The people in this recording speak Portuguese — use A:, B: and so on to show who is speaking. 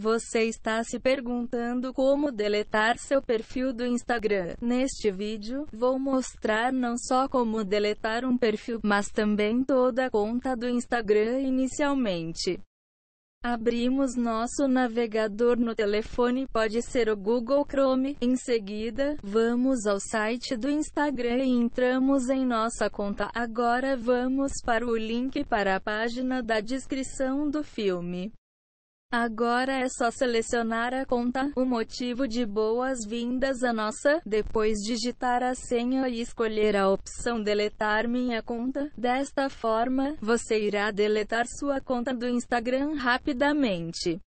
A: Você está se perguntando como deletar seu perfil do Instagram? Neste vídeo, vou mostrar não só como deletar um perfil, mas também toda a conta do Instagram inicialmente. Abrimos nosso navegador no telefone, pode ser o Google Chrome. Em seguida, vamos ao site do Instagram e entramos em nossa conta. Agora vamos para o link para a página da descrição do filme. Agora é só selecionar a conta, o motivo de boas-vindas a nossa, depois digitar a senha e escolher a opção deletar minha conta. Desta forma, você irá deletar sua conta do Instagram rapidamente.